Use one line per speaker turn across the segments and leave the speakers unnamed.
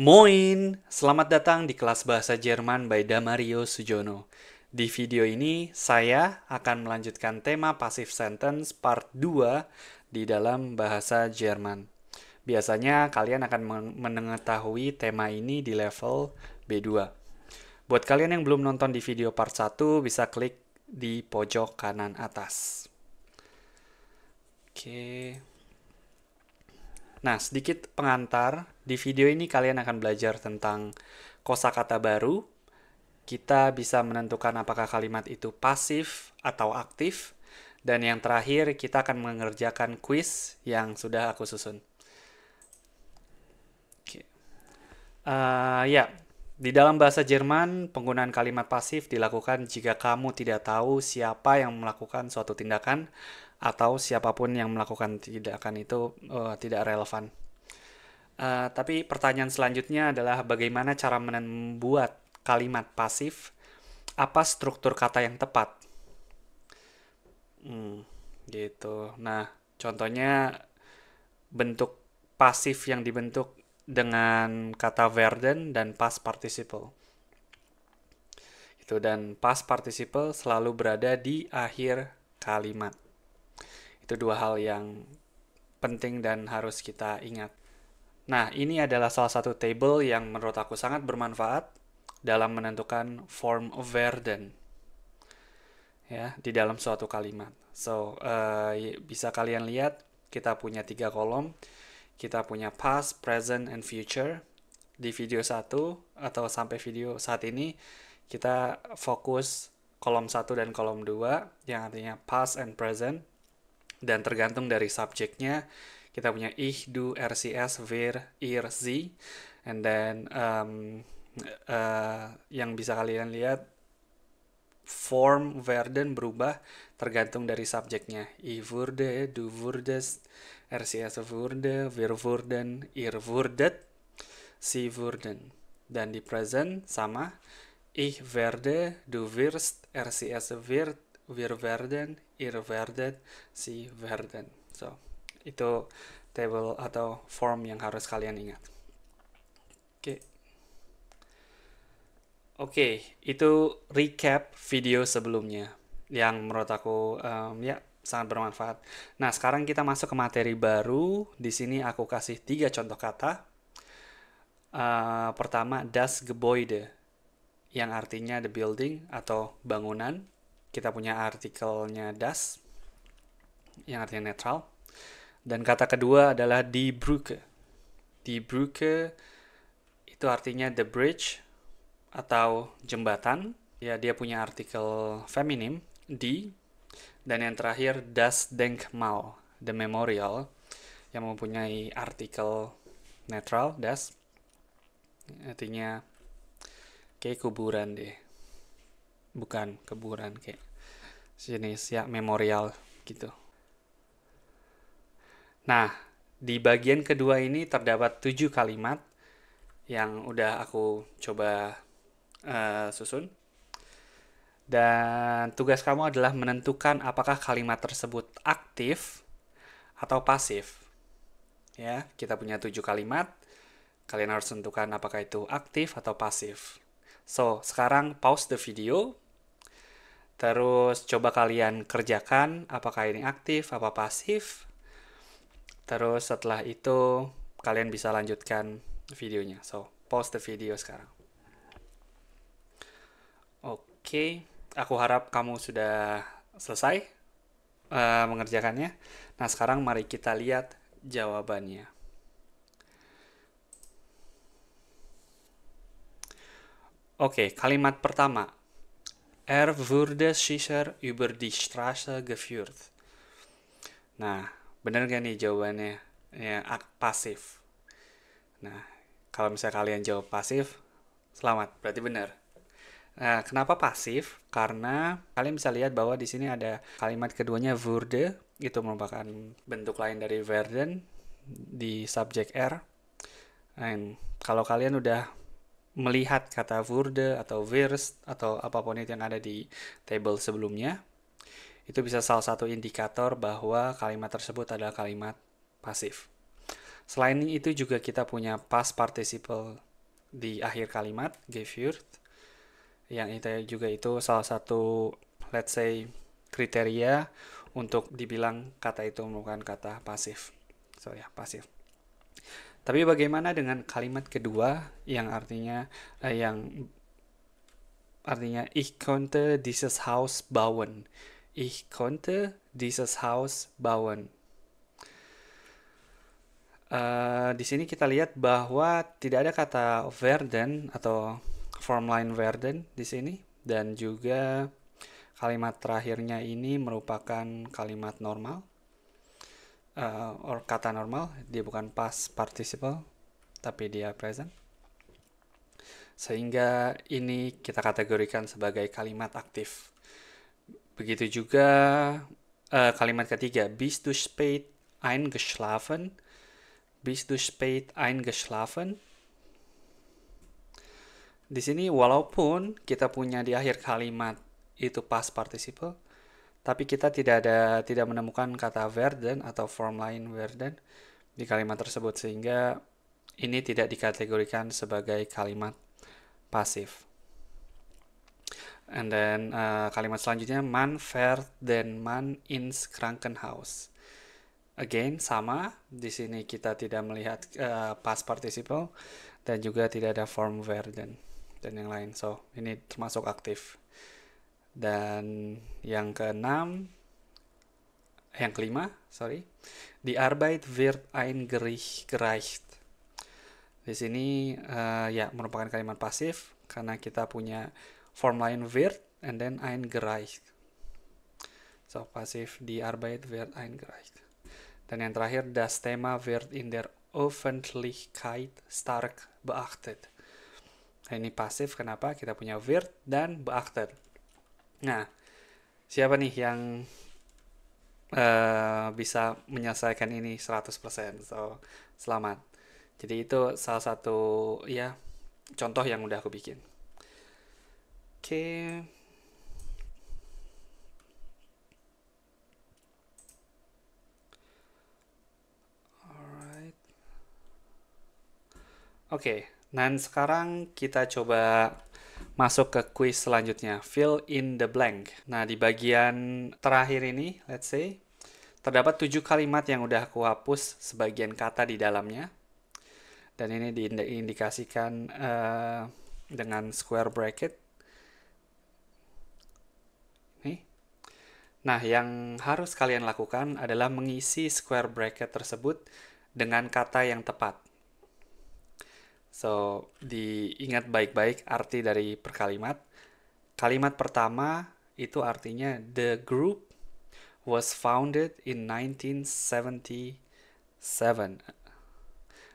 Moin, selamat datang di kelas bahasa Jerman by Damario Sujono. Di video ini, saya akan melanjutkan tema passive sentence part 2 di dalam bahasa Jerman. Biasanya kalian akan mengetahui tema ini di level B2. Buat kalian yang belum nonton di video part 1, bisa klik di pojok kanan atas. Oke. Nah, sedikit pengantar di video ini kalian akan belajar tentang kosakata baru. Kita bisa menentukan apakah kalimat itu pasif atau aktif. Dan yang terakhir, kita akan mengerjakan quiz yang sudah aku susun. Uh, ya, di dalam bahasa Jerman, penggunaan kalimat pasif dilakukan jika kamu tidak tahu siapa yang melakukan suatu tindakan atau siapapun yang melakukan tindakan itu uh, tidak relevan. Uh, tapi pertanyaan selanjutnya adalah bagaimana cara membuat kalimat pasif? Apa struktur kata yang tepat? Hmm, gitu. Nah, contohnya bentuk pasif yang dibentuk dengan kata werden dan past participle. Itu dan past participle selalu berada di akhir kalimat. Itu dua hal yang penting dan harus kita ingat. Nah, ini adalah salah satu table yang menurut aku sangat bermanfaat dalam menentukan form of verden ya di dalam suatu kalimat. So uh, bisa kalian lihat kita punya tiga kolom, kita punya past, present, and future. Di video satu atau sampai video saat ini kita fokus kolom satu dan kolom dua yang artinya past and present dan tergantung dari subjeknya kita punya ich, du, RCS, er, wir, ihr, sie, and then um, uh, yang bisa kalian lihat form werden berubah tergantung dari subjeknya. ich wurde, du wurdest, RCS er, wurde, wir wurden, ihr wurdet, sie wurden. Dan di present sama, ich werde, du wirst, RCS er, wird, wir werden, ihr werdet, sie werden. So, itu table atau form yang harus kalian ingat. Oke. Okay. Oke, okay, itu recap video sebelumnya yang menurut aku um, ya sangat bermanfaat. Nah, sekarang kita masuk ke materi baru. Di sini aku kasih tiga contoh kata. Uh, pertama, das Gebäude, yang artinya the building atau bangunan. Kita punya artikelnya das, yang artinya netral. Dan kata kedua adalah die Brücke. Die Brücke itu artinya the bridge atau jembatan. Ya, dia punya artikel feminim, di Dan yang terakhir, das Denkmal, the memorial, yang mempunyai artikel netral, das. Artinya kayak kuburan deh. Bukan, kuburan kayak sini ya memorial gitu. Nah, di bagian kedua ini terdapat tujuh kalimat yang udah aku coba uh, susun. Dan tugas kamu adalah menentukan apakah kalimat tersebut aktif atau pasif. Ya, kita punya tujuh kalimat. Kalian harus tentukan apakah itu aktif atau pasif. So, sekarang pause the video. Terus coba kalian kerjakan apakah ini aktif apa pasif Terus setelah itu kalian bisa lanjutkan videonya. So, pause the video sekarang. Oke, okay. aku harap kamu sudah selesai uh, mengerjakannya. Nah, sekarang mari kita lihat jawabannya. Oke, okay, kalimat pertama. Er wurde sicher über die Straße geführt. Nah, Bener gak nih jawabannya? Ya, pasif. Nah, kalau misalnya kalian jawab pasif, selamat, berarti benar. Nah, kenapa pasif? Karena kalian bisa lihat bahwa di sini ada kalimat keduanya wurde, itu merupakan bentuk lain dari werden di subjek R. And kalau kalian udah melihat kata wurde atau wirst atau apapun itu yang ada di table sebelumnya, itu bisa salah satu indikator bahwa kalimat tersebut adalah kalimat pasif. Selain itu juga kita punya past participle di akhir kalimat, gave yang itu juga itu salah satu let's say kriteria untuk dibilang kata itu merupakan kata pasif. So ya, yeah, pasif. Tapi bagaimana dengan kalimat kedua yang artinya eh, yang artinya ich konnte dieses Haus bauen ich konnte dieses Haus bauen. Uh, di sini kita lihat bahwa tidak ada kata werden atau formline werden di sini dan juga kalimat terakhirnya ini merupakan kalimat normal uh, or kata normal dia bukan past participle tapi dia present sehingga ini kita kategorikan sebagai kalimat aktif. Begitu juga uh, kalimat ketiga, bis du spät eingeschlafen? bis du spät eingeschlafen? Di sini walaupun kita punya di akhir kalimat itu past participle, tapi kita tidak ada tidak menemukan kata werden atau form lain werden di kalimat tersebut sehingga ini tidak dikategorikan sebagai kalimat pasif. And then uh, kalimat selanjutnya man fährt den man ins Krankenhaus. Again sama, di sini kita tidak melihat uh, past participle dan juga tidak ada form werden dan yang lain. So, ini termasuk aktif. Dan yang keenam yang kelima, sorry. Die Arbeit wird eingereicht. Di sini uh, ya merupakan kalimat pasif karena kita punya form line wird and then eingereicht. So pasif Arbeit wird eingereicht. Dan yang terakhir das Thema wird in der Öffentlichkeit stark beachtet. Nah, ini pasif kenapa kita punya wird dan beachtet. Nah, siapa nih yang uh, bisa menyelesaikan ini 100%? So, selamat. Jadi itu salah satu ya contoh yang udah aku bikin. Oke. Alright. Oke, dan sekarang kita coba masuk ke quiz selanjutnya, fill in the blank. Nah, di bagian terakhir ini, let's say, terdapat tujuh kalimat yang udah aku hapus sebagian kata di dalamnya. Dan ini diindikasikan uh, eh, dengan square bracket. Nah, yang harus kalian lakukan adalah mengisi square bracket tersebut dengan kata yang tepat. So, diingat baik-baik arti dari perkalimat. kalimat. Kalimat pertama itu artinya the group was founded in 1977.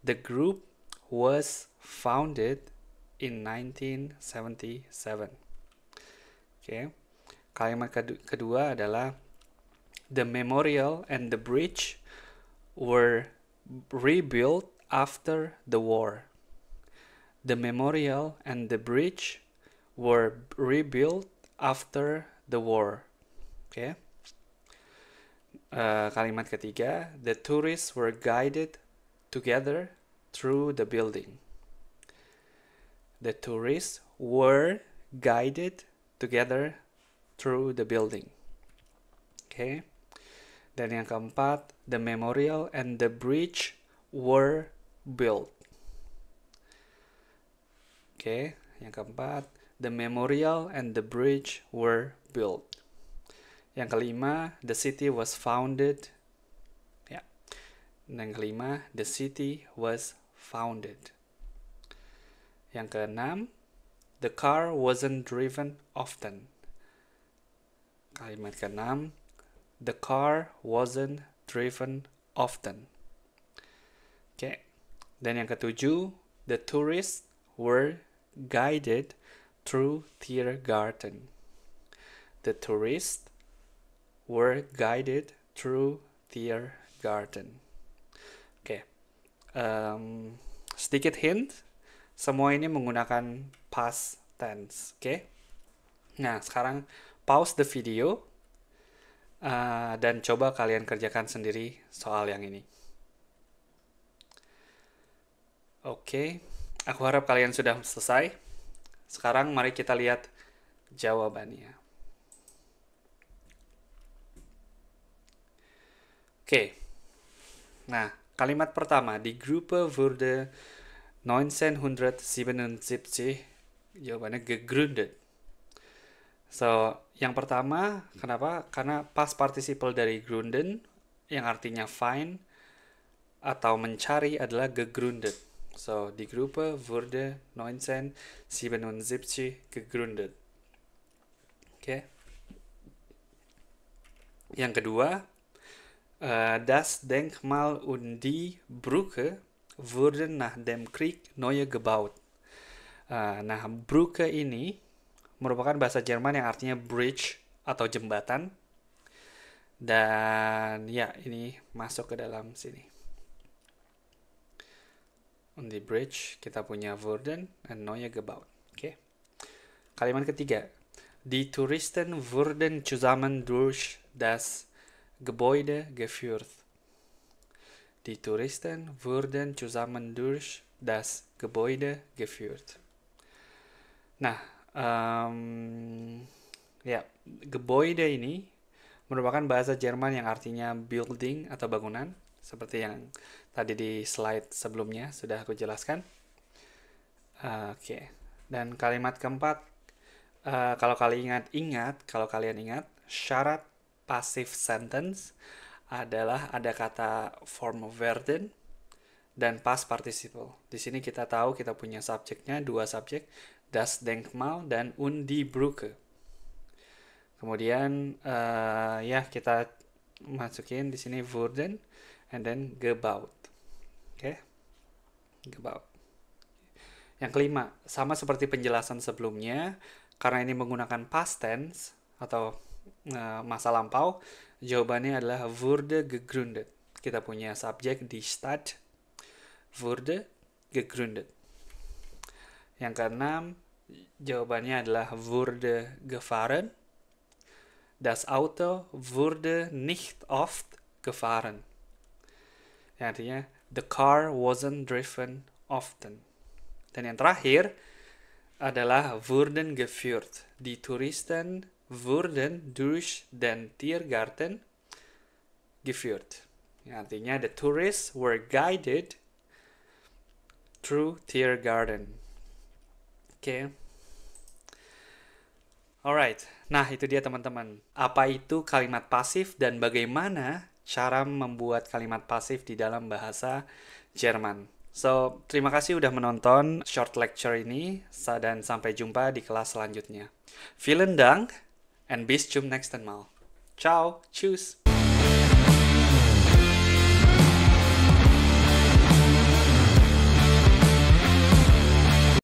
The group was founded in 1977. Oke. Okay. Kalimat kedua adalah the memorial and the bridge were rebuilt after the war. The memorial and the bridge were rebuilt after the war. Oke. Okay. Uh, eh, kalimat ketiga, the tourists were guided together through the building. The tourists were guided together through the building. Okay. Dan yang keempat, the memorial and the bridge were built. Oke, okay. yang keempat, the memorial and the bridge were built. Yang kelima, the city was founded. Ya. Yeah. yang kelima, the city was founded. Yang keenam, the car wasn't driven often. Kalimat ke keenam, the car wasn't driven often. Oke. Dan yang ketujuh, the tourists were guided through their garden. The tourists were guided through their garden. Oke. Okay. Um, sedikit hint, semua ini menggunakan past tense, oke? Nah, sekarang pause the video uh, dan coba kalian kerjakan sendiri soal yang ini. Oke, okay. aku harap kalian sudah selesai. Sekarang mari kita lihat jawabannya. Oke. Okay. Nah, kalimat pertama di Gruppe wurde 1977 jawabannya gegründet. So, yang pertama, iya. kenapa? Karena past participle dari grunden yang artinya find atau mencari adalah gegründet. So, di Gruppe wurde 1977 gegründet. Oke. Okay. Yang kedua, eh, das Denkmal und die Brücke wurden nach dem Krieg neue gebaut. Eh, nah, Brücke ini merupakan bahasa Jerman yang artinya bridge atau jembatan. Dan ya, ini masuk ke dalam sini. On the bridge, kita punya Wurden and Neue gebaut. Oke. Okay. Kalimat ketiga. Die Touristen wurden zusammen durch das Gebäude geführt. Die Touristen wurden zusammen durch das Gebäude geführt. Nah, Um, ya, Gebäude ini merupakan bahasa Jerman yang artinya building atau bangunan, seperti yang tadi di slide sebelumnya sudah aku jelaskan. Uh, Oke, okay. dan kalimat keempat, uh, kalau kalian ingat, ingat, kalau kalian ingat, syarat passive sentence adalah ada kata form of verden dan past participle. Di sini kita tahu kita punya subjeknya dua subjek Das Denkmal dan Und die Brücke. Kemudian uh, ya kita masukin di sini wurden and then gebaut. Oke. Okay? Gebaut. Yang kelima, sama seperti penjelasan sebelumnya, karena ini menggunakan past tense atau uh, masa lampau, jawabannya adalah wurde gegründet. Kita punya subjek di Stadt wurde gegründet. Yang keenam, jawabannya adalah wurde gefahren. Das Auto wurde nicht oft gefahren. Yang artinya the car wasn't driven often. Dan yang terakhir adalah wurden geführt. Die Touristen wurden durch den Tiergarten geführt. Yang artinya the tourists were guided through Tiergarten. Oke. Alright, nah itu dia teman-teman. Apa itu kalimat pasif dan bagaimana cara membuat kalimat pasif di dalam bahasa Jerman. So, terima kasih sudah menonton short lecture ini dan sampai jumpa di kelas selanjutnya. Vielen Dank and bis zum nächsten Mal. Ciao, tschüss.